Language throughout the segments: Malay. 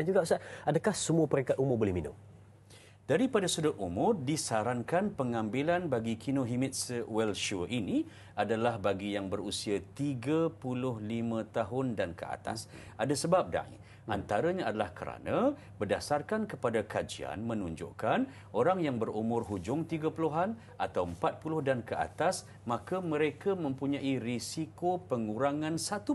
Dan juga Ustaz, adakah semua peringkat umur boleh minum? Daripada sudut umur, disarankan pengambilan bagi Kinohimitsu Wellsure ini adalah bagi yang berusia 35 tahun dan ke atas. Ada sebab dah. Hmm. Antaranya adalah kerana berdasarkan kepada kajian menunjukkan orang yang berumur hujung 30-an atau 40 dan ke atas maka mereka mempunyai risiko pengurangan 1%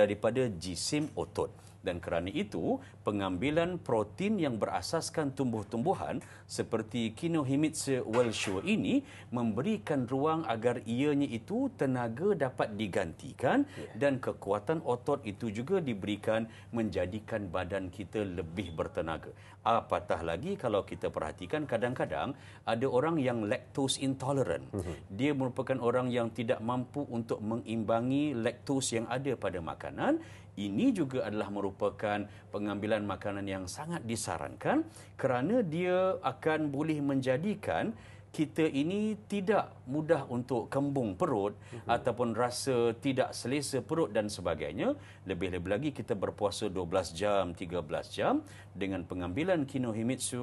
daripada jisim otot dan kerana itu pengambilan protein yang berasaskan tumbuh-tumbuhan seperti Kinohimitsu welshua ini memberikan ruang agar ianya itu tenaga dapat digantikan yeah. dan kekuatan otot itu juga diberikan menjadikan badan kita lebih bertenaga. Apatah lagi kalau kita perhatikan kadang-kadang ada orang yang lactose intolerant. Mm-hmm. Dia merupakan orang yang tidak mampu untuk mengimbangi lactose yang ada pada makanan. Ini juga adalah merupakan merupakan pengambilan makanan yang sangat disarankan kerana dia akan boleh menjadikan kita ini tidak mudah untuk kembung perut uh-huh. ataupun rasa tidak selesa perut dan sebagainya lebih-lebih lagi kita berpuasa 12 jam 13 jam dengan pengambilan kinohimitsu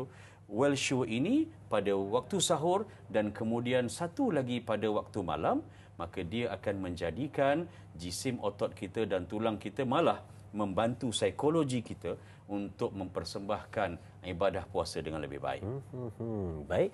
welshu ini pada waktu sahur dan kemudian satu lagi pada waktu malam maka dia akan menjadikan jisim otot kita dan tulang kita malah membantu psikologi kita untuk mempersembahkan ibadah puasa dengan lebih baik. Hmm, hmm, hmm. Baik.